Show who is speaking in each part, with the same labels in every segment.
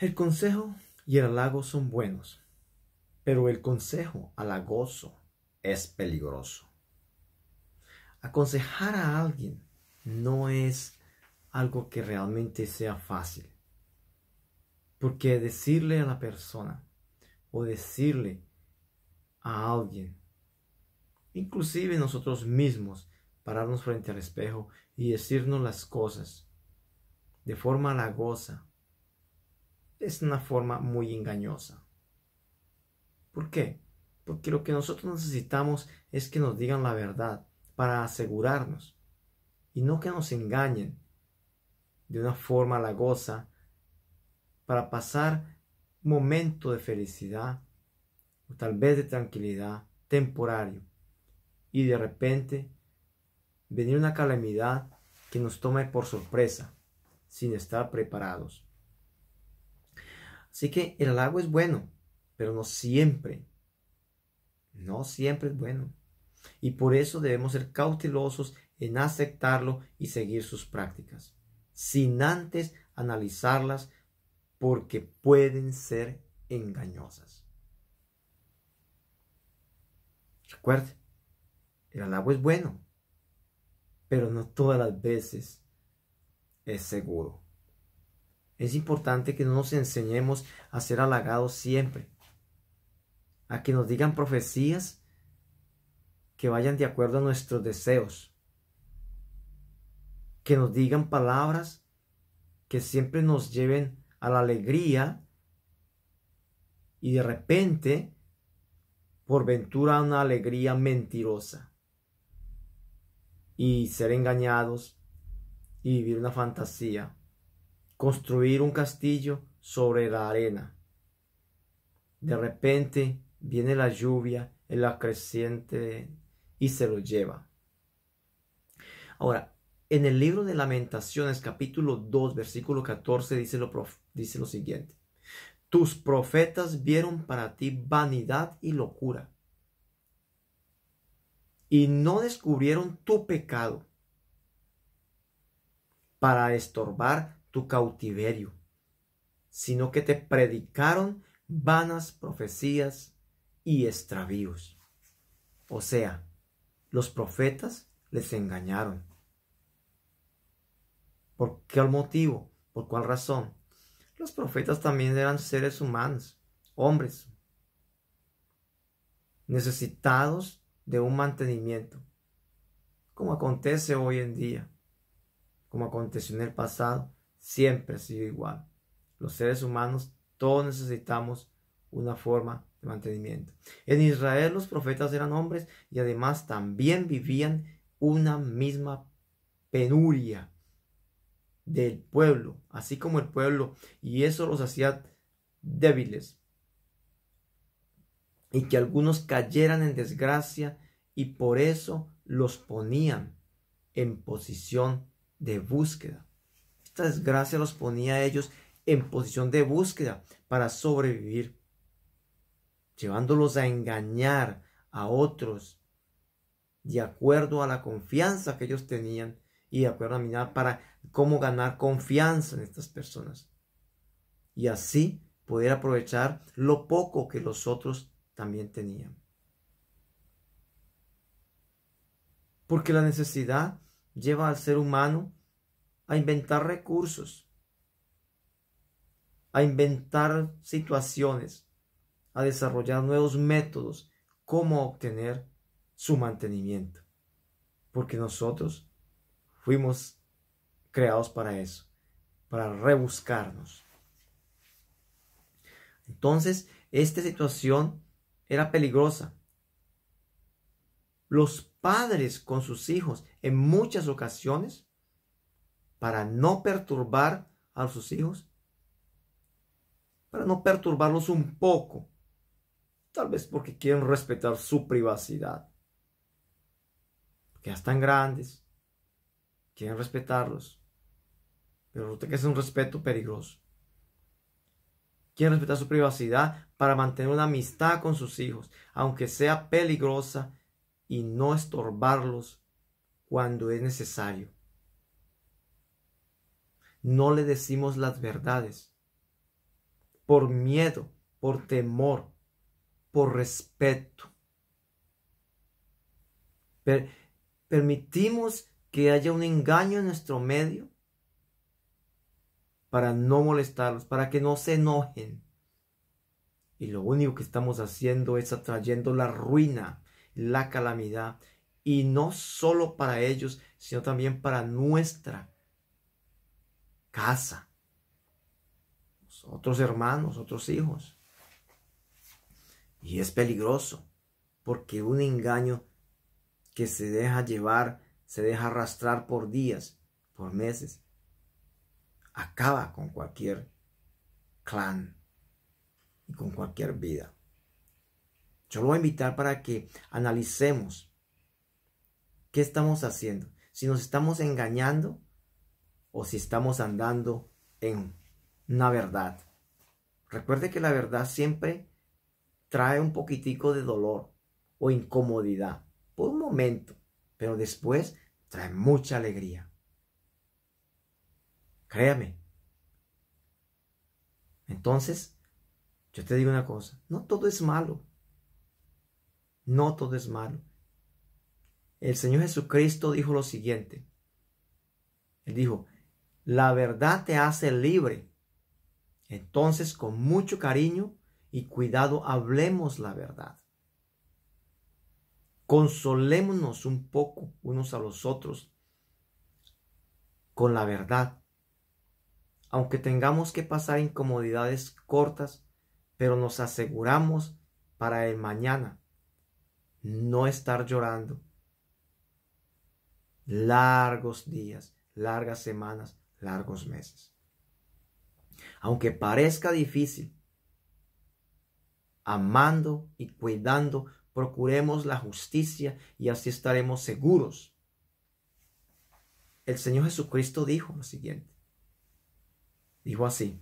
Speaker 1: El consejo y el halago son buenos, pero el consejo halagoso es peligroso. Aconsejar a alguien no es algo que realmente sea fácil, porque decirle a la persona o decirle a alguien, inclusive nosotros mismos, pararnos frente al espejo y decirnos las cosas de forma halagosa es una forma muy engañosa. ¿Por qué? Porque lo que nosotros necesitamos es que nos digan la verdad para asegurarnos y no que nos engañen de una forma lagosa para pasar momento de felicidad o tal vez de tranquilidad temporario y de repente venir una calamidad que nos tome por sorpresa sin estar preparados. Así que el halago es bueno, pero no siempre. No siempre es bueno. Y por eso debemos ser cautelosos en aceptarlo y seguir sus prácticas, sin antes analizarlas porque pueden ser engañosas. Recuerde, el halago es bueno, pero no todas las veces es seguro. Es importante que no nos enseñemos a ser halagados siempre, a que nos digan profecías que vayan de acuerdo a nuestros deseos, que nos digan palabras que siempre nos lleven a la alegría y de repente, por ventura, una alegría mentirosa y ser engañados y vivir una fantasía construir un castillo sobre la arena. De repente viene la lluvia, el creciente y se lo lleva. Ahora, en el libro de lamentaciones capítulo 2 versículo 14 dice lo, dice lo siguiente. Tus profetas vieron para ti vanidad y locura. Y no descubrieron tu pecado para estorbar tu cautiverio, sino que te predicaron vanas profecías y extravíos. O sea, los profetas les engañaron. ¿Por qué motivo? ¿Por cuál razón? Los profetas también eran seres humanos, hombres, necesitados de un mantenimiento, como acontece hoy en día, como aconteció en el pasado, siempre ha sido igual. Los seres humanos todos necesitamos una forma de mantenimiento. En Israel los profetas eran hombres y además también vivían una misma penuria del pueblo, así como el pueblo, y eso los hacía débiles y que algunos cayeran en desgracia y por eso los ponían en posición de búsqueda. Esta desgracia los ponía a ellos en posición de búsqueda para sobrevivir, llevándolos a engañar a otros de acuerdo a la confianza que ellos tenían y de acuerdo a mirar para cómo ganar confianza en estas personas y así poder aprovechar lo poco que los otros también tenían. Porque la necesidad lleva al ser humano a inventar recursos, a inventar situaciones, a desarrollar nuevos métodos, cómo obtener su mantenimiento. Porque nosotros fuimos creados para eso, para rebuscarnos. Entonces, esta situación era peligrosa. Los padres con sus hijos en muchas ocasiones para no perturbar a sus hijos? Para no perturbarlos un poco. Tal vez porque quieren respetar su privacidad. Porque ya están grandes. Quieren respetarlos. Pero resulta que es un respeto peligroso. Quieren respetar su privacidad para mantener una amistad con sus hijos, aunque sea peligrosa, y no estorbarlos cuando es necesario no le decimos las verdades. Por miedo, por temor, por respeto. permitimos que haya un engaño en nuestro medio para no molestarlos, para que no se enojen. Y lo único que estamos haciendo es atrayendo la ruina, la calamidad, y no solo para ellos, sino también para nuestra casa, otros hermanos, otros hijos. Y es peligroso, porque un engaño que se deja llevar, se deja arrastrar por días, por meses, acaba con cualquier clan y con cualquier vida. Yo lo voy a invitar para que analicemos qué estamos haciendo. Si nos estamos engañando o si estamos andando en una verdad. Recuerde que la verdad siempre trae un poquitico de dolor o incomodidad por un momento, pero después trae mucha alegría. Créame. Entonces, yo te digo una cosa, no todo es malo. No todo es malo. El Señor Jesucristo dijo lo siguiente. Él dijo, la verdad te hace libre. Entonces, con mucho cariño y cuidado, hablemos la verdad. Consolémonos un poco unos a los otros con la verdad. Aunque tengamos que pasar incomodidades cortas, pero nos aseguramos para el mañana no estar llorando. Largos días, largas semanas, largos meses. Aunque parezca difícil, amando y cuidando, procuremos la justicia y así estaremos seguros. El Señor Jesucristo dijo lo siguiente. Dijo así.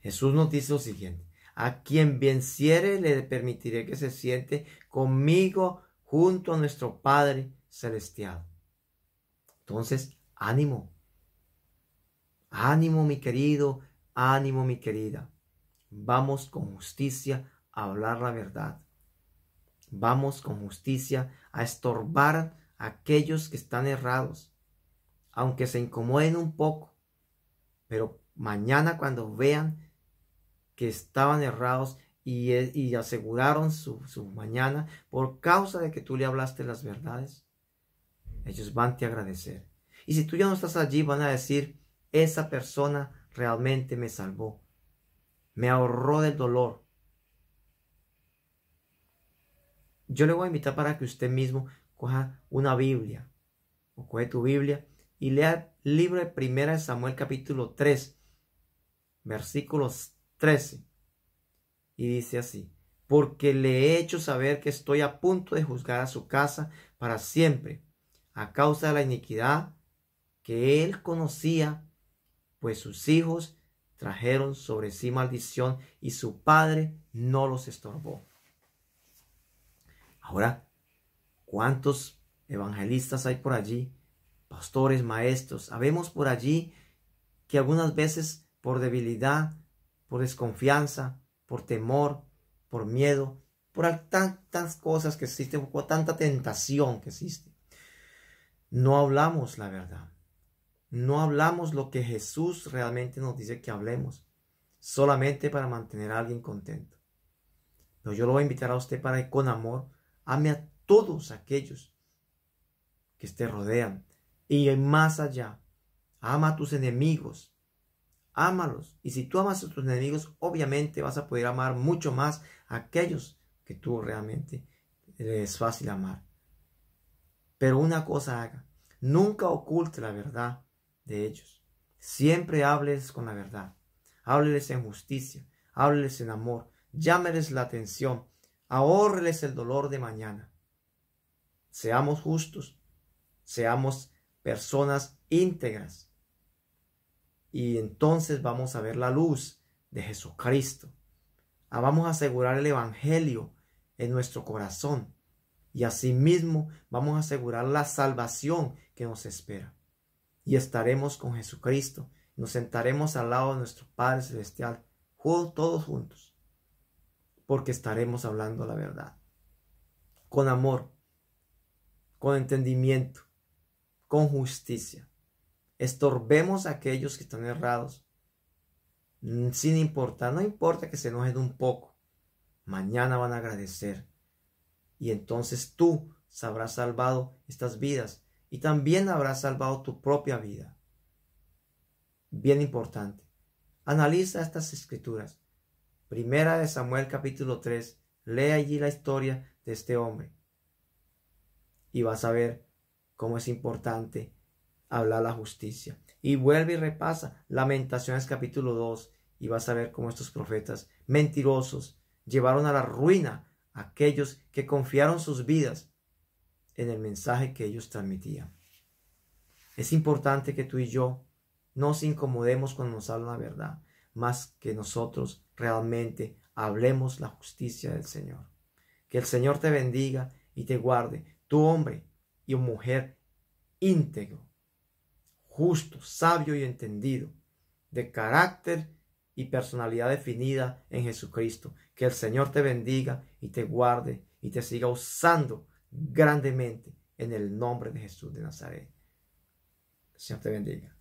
Speaker 1: Jesús nos dice lo siguiente. A quien venciere le permitiré que se siente conmigo junto a nuestro Padre celestial. Entonces, ánimo, Ánimo mi querido, ánimo mi querida. Vamos con justicia a hablar la verdad. Vamos con justicia a estorbar a aquellos que están errados, aunque se incomoden un poco. Pero mañana cuando vean que estaban errados y, e, y aseguraron su, su mañana por causa de que tú le hablaste las verdades, ellos van a te agradecer. Y si tú ya no estás allí, van a decir, esa persona realmente me salvó. Me ahorró del dolor. Yo le voy a invitar para que usted mismo coja una Biblia. O coge tu Biblia y lea el libro de 1 Samuel capítulo 3, versículos 13. Y dice así, porque le he hecho saber que estoy a punto de juzgar a su casa para siempre, a causa de la iniquidad que él conocía pues sus hijos trajeron sobre sí maldición y su padre no los estorbó. Ahora, ¿cuántos evangelistas hay por allí? Pastores, maestros, sabemos por allí que algunas veces por debilidad, por desconfianza, por temor, por miedo, por tantas cosas que existen, por tanta tentación que existe, no hablamos la verdad no hablamos lo que Jesús realmente nos dice que hablemos, solamente para mantener a alguien contento. yo lo voy a invitar a usted para que con amor ame a todos aquellos que te rodean y más allá. Ama a tus enemigos, ámalos. Y si tú amas a tus enemigos, obviamente vas a poder amar mucho más a aquellos que tú realmente es fácil amar. Pero una cosa haga, nunca oculte la verdad de ellos. Siempre hables con la verdad. Hábleles en justicia. Hábleles en amor. Llámeles la atención. Ahorreles el dolor de mañana. Seamos justos. Seamos personas íntegras. Y entonces vamos a ver la luz de Jesucristo. Ah, vamos a asegurar el Evangelio en nuestro corazón. Y asimismo vamos a asegurar la salvación que nos espera y estaremos con Jesucristo. Nos sentaremos al lado de nuestro Padre Celestial, todos juntos, porque estaremos hablando la verdad, con amor, con entendimiento, con justicia. Estorbemos a aquellos que están errados, mm, sin importar, no importa que se enojen un poco, mañana van a agradecer. Y entonces tú sabrás salvado estas vidas y también habrás salvado tu propia vida. Bien importante. Analiza estas escrituras. Primera de Samuel capítulo 3. Lee allí la historia de este hombre. Y vas a ver cómo es importante hablar la justicia. Y vuelve y repasa Lamentaciones capítulo 2 y vas a ver cómo estos profetas mentirosos llevaron a la ruina a aquellos que confiaron sus vidas en el mensaje que ellos transmitían. Es importante que tú y yo nos incomodemos cuando nos hablan la verdad, más que nosotros realmente hablemos la justicia del Señor. Que el Señor te bendiga y te guarde, tu hombre y mujer íntegro, justo, sabio y entendido, de carácter y personalidad definida en Jesucristo. Que el Señor te bendiga y te guarde y te siga usando grandemente en el nombre de Jesús de Nazaret. Señor te bendiga.